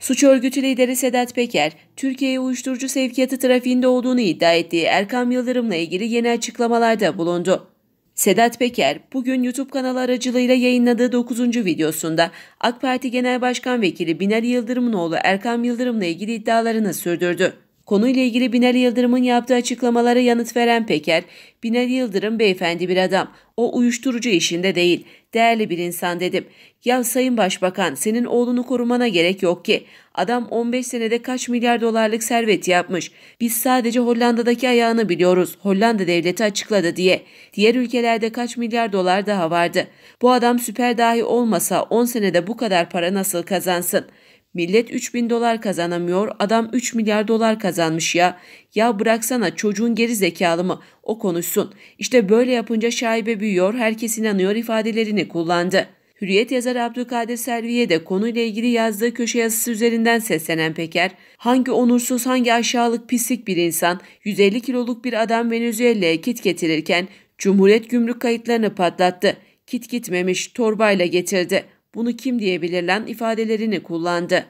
Suç örgütü lideri Sedat Peker, Türkiye'ye uyuşturucu sevkiyatı trafiğinde olduğunu iddia ettiği Erkan Yıldırım'la ilgili yeni açıklamalarda bulundu. Sedat Peker, bugün YouTube kanalı aracılığıyla yayınladığı 9. videosunda AK Parti Genel Başkan Vekili Binali Yıldırım'ın oğlu Erkan Yıldırım'la ilgili iddialarını sürdürdü. Konuyla ilgili Binali Yıldırım'ın yaptığı açıklamalara yanıt veren Peker, Binali Yıldırım beyefendi bir adam. O uyuşturucu işinde değil. Değerli bir insan dedim. Ya Sayın Başbakan senin oğlunu korumana gerek yok ki. Adam 15 senede kaç milyar dolarlık servet yapmış. Biz sadece Hollanda'daki ayağını biliyoruz. Hollanda devleti açıkladı diye. Diğer ülkelerde kaç milyar dolar daha vardı. Bu adam süper dahi olmasa 10 senede bu kadar para nasıl kazansın? Millet 3 bin dolar kazanamıyor, adam 3 milyar dolar kazanmış ya. Ya bıraksana çocuğun geri zekalı mı? O konuşsun. İşte böyle yapınca şaibe büyüyor, herkes inanıyor ifadelerini kullandı. Hürriyet yazar Abdülkadir Serviye de konuyla ilgili yazdığı köşe yazısı üzerinden seslenen Peker, hangi onursuz hangi aşağılık pislik bir insan 150 kiloluk bir adam Venezuela'ya kit getirirken Cumhuriyet gümrük kayıtlarını patlattı. Kit gitmemiş torbayla getirdi bunu kim diye lan ifadelerini kullandı.